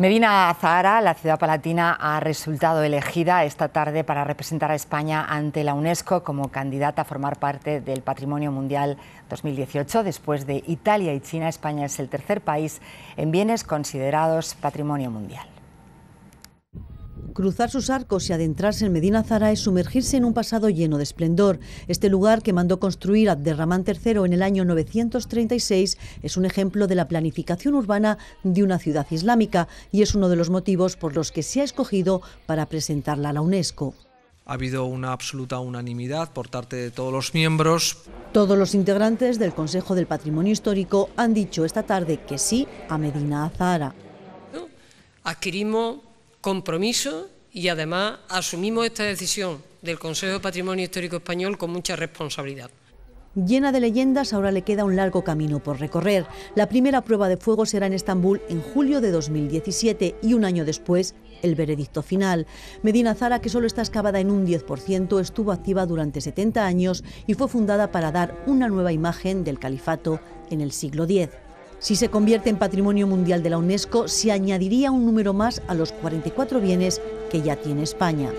Medina Zahara, la ciudad palatina, ha resultado elegida esta tarde para representar a España ante la UNESCO como candidata a formar parte del Patrimonio Mundial 2018. Después de Italia y China, España es el tercer país en bienes considerados Patrimonio Mundial. Cruzar sus arcos y adentrarse en Medina Zara es sumergirse en un pasado lleno de esplendor. Este lugar que mandó construir Abderramán III en el año 936 es un ejemplo de la planificación urbana de una ciudad islámica y es uno de los motivos por los que se ha escogido para presentarla a la UNESCO. Ha habido una absoluta unanimidad por parte de todos los miembros. Todos los integrantes del Consejo del Patrimonio Histórico han dicho esta tarde que sí a Medina Zara compromiso y además asumimos esta decisión del Consejo de Patrimonio Histórico Español con mucha responsabilidad. Llena de leyendas, ahora le queda un largo camino por recorrer. La primera prueba de fuego será en Estambul en julio de 2017 y un año después el veredicto final. Medina Zara, que solo está excavada en un 10%, estuvo activa durante 70 años y fue fundada para dar una nueva imagen del califato en el siglo X. Si se convierte en patrimonio mundial de la UNESCO, se añadiría un número más a los 44 bienes que ya tiene España.